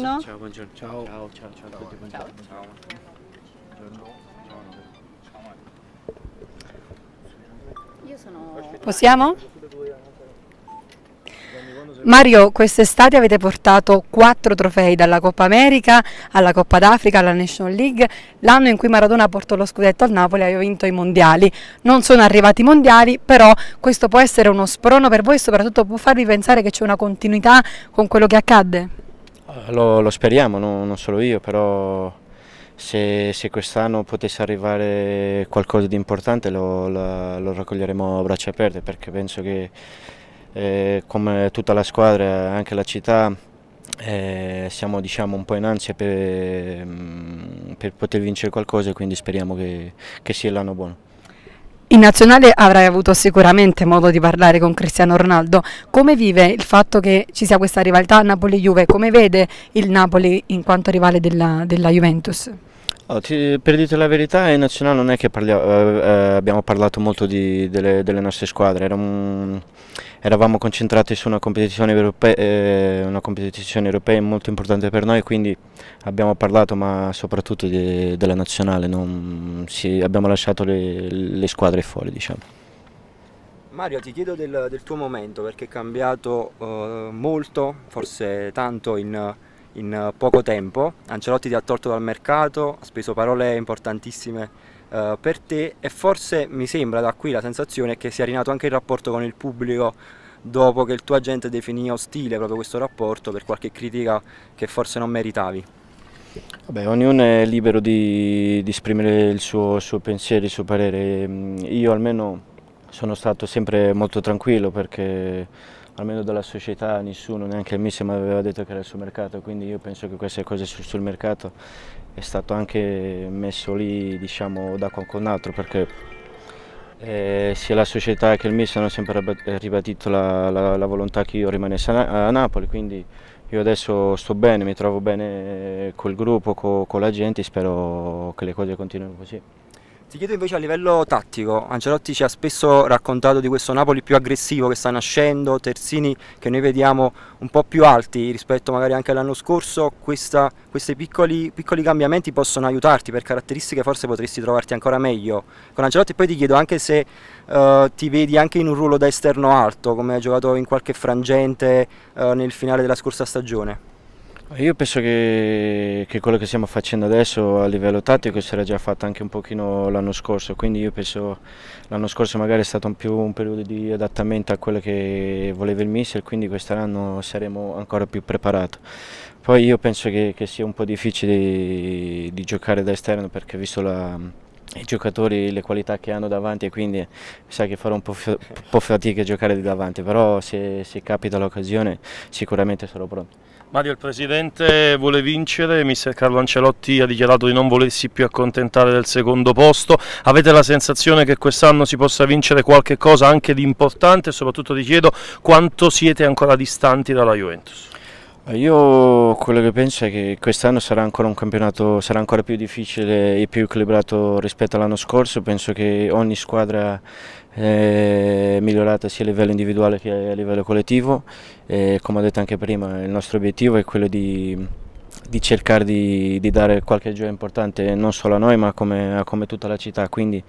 buongiorno. Ciao, buongiorno. Ciao, ciao, ciao, ciao a tutti, buongiorno. Ciao. Buongiorno. sono... Possiamo? Mario, quest'estate avete portato quattro trofei dalla Coppa America alla Coppa d'Africa, alla National League, l'anno in cui Maradona portò lo scudetto al Napoli e aveva vinto i mondiali. Non sono arrivati i mondiali, però questo può essere uno sprono per voi e soprattutto può farvi pensare che c'è una continuità con quello che accadde? Lo, lo speriamo, no, non solo io, però se, se quest'anno potesse arrivare qualcosa di importante lo, lo, lo, raccoglieremo a braccia aperte perché penso che eh, come tutta la squadra, anche la città, eh, siamo diciamo, un po' in ansia per, mm, per, poter vincere qualcosa e quindi speriamo che, che sia l'anno buono. In nazionale avrai avuto sicuramente modo di parlare con Cristiano Ronaldo. Come vive il fatto che ci sia questa rivalità Napoli-Juve? Come vede il Napoli in quanto rivale della, della Juventus? Oh, ti, per dire la verità, in nazionale non è che parlia, eh, eh, abbiamo parlato molto di, delle, delle, nostre squadre, Era un, eravamo concentrati su una competizione, europea, eh, una competizione europea molto importante per noi, quindi abbiamo parlato ma soprattutto di, della nazionale, non, sì, abbiamo lasciato le, le squadre fuori. Diciamo. Mario, ti chiedo del, del, tuo momento perché è cambiato eh, molto, forse tanto in in eh, poco tempo. Ancelotti ti ha tolto dal mercato, ha speso parole importantissime eh, per te e forse mi sembra da qui la sensazione che sia rinato anche il rapporto con il pubblico dopo che il tuo agente definì ostile proprio questo rapporto per qualche critica che forse non meritavi. Vabbè, ognuno è libero di, di esprimere il suo, suo pensiero, il suo parere. Io almeno sono stato sempre molto tranquillo perché almeno dalla società nessuno, neanche il mister mi aveva detto che era sul mercato, quindi io penso che queste cose sul, sul mercato è stato anche messo lì diciamo, da qualcun altro perché eh, sia la società che il mister hanno sempre ribadito la, la, la volontà che io rimanessi a, a, Napoli, quindi io adesso sto bene, mi trovo bene eh, col gruppo, co, con la gente, spero che le cose continuino così. Ti chiedo invece a livello tattico, Ancelotti ci ha spesso raccontato di questo Napoli più aggressivo che sta nascendo, terzini che noi vediamo un po' più alti rispetto magari anche all'anno scorso, questi piccoli, piccoli, cambiamenti possono aiutarti per caratteristiche, forse potresti trovarti ancora meglio con Ancelotti. Poi ti chiedo anche se eh, ti vedi anche in un ruolo da esterno alto, come hai giocato in qualche frangente eh, nel finale della scorsa stagione. Io penso che, che, quello che stiamo facendo adesso a livello tattico si era già fatto anche un pochino l'anno scorso, quindi io penso l'anno scorso magari è stato un più un periodo di adattamento a quello che voleva il missile, quindi quest'anno saremo ancora più preparati. Poi io penso che, che sia un po' difficile di, di giocare da esterno perché visto la, i giocatori le qualità che hanno davanti e quindi mi sa che farò un po', po fatica a giocare di davanti, però se, se capita l'occasione sicuramente sarò pronto. Mario, il Presidente vuole vincere, mister Carlo Ancelotti ha dichiarato di non volersi più accontentare del secondo posto, avete la sensazione che quest'anno si possa vincere qualche cosa anche di importante e soprattutto ti chiedo quanto siete ancora distanti dalla Juventus? Eh, io quello che penso è che quest'anno sarà ancora un campionato sarà ancora più difficile e più equilibrato rispetto all'anno scorso, penso che ogni squadra è eh, migliorata sia a livello individuale che a livello collettivo e come ho detto anche prima il nostro obiettivo è quello di, di cercare di, di, dare qualche gioia importante non solo a noi ma come, a come tutta la città, quindi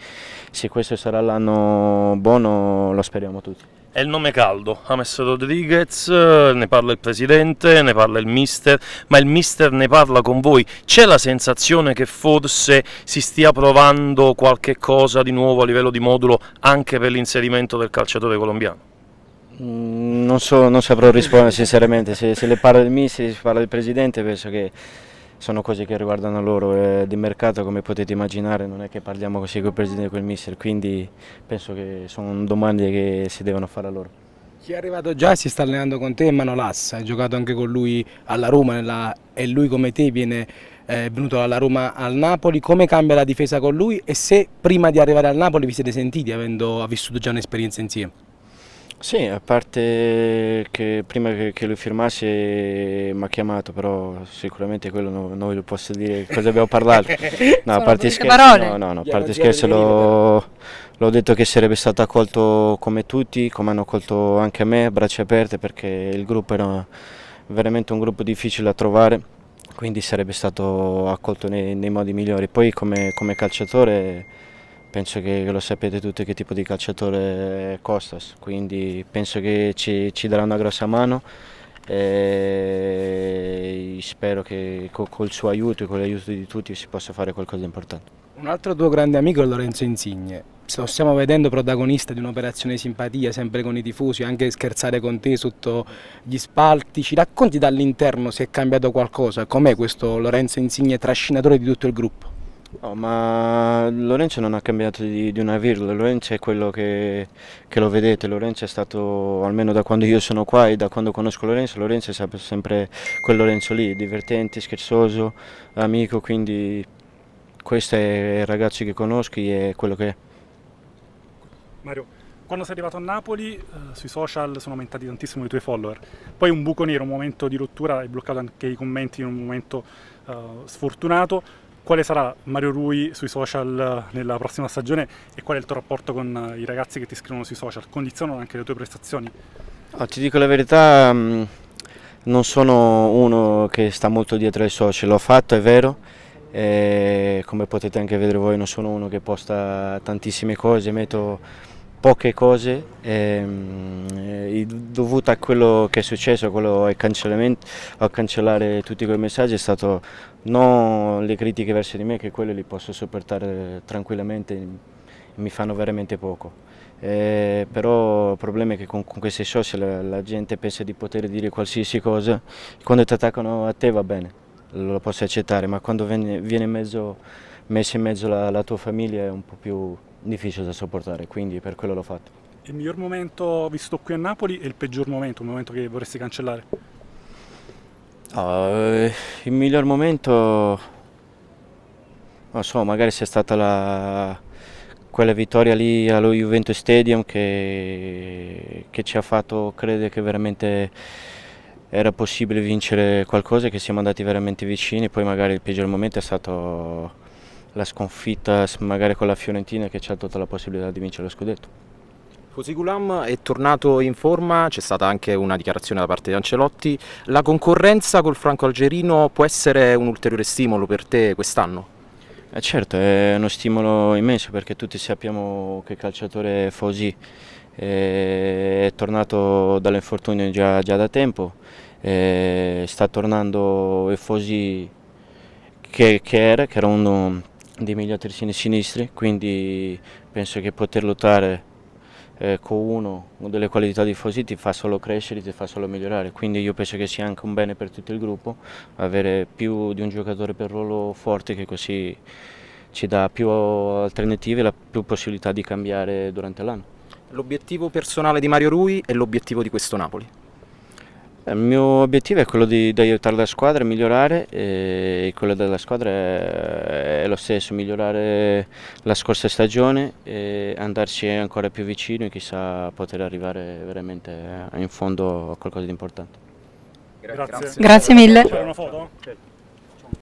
se questo sarà l'anno buono lo speriamo tutti è il nome caldo, James Rodriguez, ne parla il presidente, ne parla il mister, ma il mister ne parla con voi. C'è la sensazione che forse si stia provando qualche cosa di nuovo a livello di modulo anche per l'inserimento del calciatore colombiano? Mm, non, so, non saprò rispondere sinceramente, se, se le parla il mister, se le parla il presidente penso che sono cose che riguardano loro e eh, di mercato come potete immaginare non è che parliamo così con il presidente e con il mister quindi penso che sono domande che si devono fare a loro. Chi è arrivato già si sta allenando con te è Manolas, hai giocato anche con lui alla Roma nella... e lui come te viene, è eh, venuto dalla Roma al Napoli, come cambia la difesa con lui e se prima di arrivare al Napoli vi siete sentiti avendo vissuto già un'esperienza insieme? Sì, a parte che prima che lui firmasse eh, mi ha chiamato, però sicuramente quello non, non, vi posso dire cosa abbiamo parlato. No, a parte scherzo, no, no, no, parte scherzo l'ho detto che sarebbe stato accolto come tutti, come hanno accolto anche me, a braccia aperte, perché il gruppo era veramente un gruppo difficile da trovare, quindi sarebbe stato accolto nei, nei modi migliori. Poi come, come calciatore penso che, lo sapete tutti che tipo di calciatore è Costas, quindi penso che ci, ci darà una grossa mano e spero che co, col suo aiuto e con l'aiuto di tutti si possa fare qualcosa di importante. Un altro tuo grande amico è Lorenzo Insigne, lo stiamo vedendo protagonista di un'operazione simpatia sempre con i tifosi, anche scherzare con te sotto gli spalti, ci racconti dall'interno se è cambiato qualcosa, com'è questo Lorenzo Insigne trascinatore di tutto il gruppo? Oh, ma Lorenzo non ha cambiato di, di una virgola, Lorenzo è quello che, che, lo vedete, Lorenzo è stato, almeno da quando io sono qua e da quando conosco Lorenzo, Lorenzo è sempre quel Lorenzo lì, divertente, scherzoso, amico, quindi questo è il ragazzo che conosco e è quello che è. Mario, quando sei arrivato a Napoli eh, sui social sono aumentati tantissimo i tuoi follower, poi un buco nero, un momento di rottura, hai bloccato anche i commenti in un momento eh, sfortunato quale sarà Mario Rui sui social eh, nella prossima stagione e qual è il tuo rapporto con eh, i ragazzi che ti scrivono sui social? Condizionano anche le tue prestazioni? Oh, ti dico la verità, mm, non sono uno che sta molto dietro ai social, l'ho fatto è vero, come potete anche vedere voi non sono uno che posta tantissime cose, metto poche cose ehm, eh, dovute a quello che è successo, quello al cancellamento, a cancellare tutti quei messaggi è stato non le critiche verso di me che quelle li posso sopportare tranquillamente, mi fanno veramente poco. Eh, però il problema è che con, con questi social la, la gente pensa di poter dire qualsiasi cosa, quando ti attaccano a te va bene, lo posso accettare, ma quando viene, viene mezzo, messo in mezzo la, la tua famiglia è un po' più difficile da sopportare, quindi per quello l'ho fatto. Il miglior momento visto qui a Napoli e il peggior momento, un momento che vorresti cancellare? Uh, il miglior momento, non so, magari sia stata la, quella vittoria lì allo Juventus Stadium che, che ci ha fatto credere che veramente era possibile vincere qualcosa e che siamo andati veramente vicini, poi magari il peggior momento è stato la sconfitta magari con la Fiorentina che ci ha dato la possibilità di vincere lo scudetto. Gulam è tornato in forma, c'è stata anche una dichiarazione da parte di Ancelotti. La concorrenza col Franco Algerino può essere un ulteriore stimolo per te quest'anno? Eh certo, è uno stimolo immenso perché tutti sappiamo che calciatore Fosi è tornato dall'infortunio già, già, da tempo, sta tornando il Fosi che, che era, che era uno dei migliori terzini sinistri, quindi penso che poter lottare eh, con uno, delle qualità di Fosi ti fa solo crescere, ti fa solo migliorare, quindi io penso che sia anche un bene per tutto il gruppo avere più di un giocatore per ruolo forte che così ci dà più alternative e più possibilità di cambiare durante l'anno. L'obiettivo personale di Mario Rui e l'obiettivo di questo Napoli? Eh, il mio obiettivo è quello di, di aiutare la squadra a migliorare e quello della squadra è, è, lo stesso, migliorare la scorsa stagione e andarci ancora più vicino e chissà poter arrivare veramente in fondo a qualcosa di importante. Grazie. Grazie, mille. C'era una foto?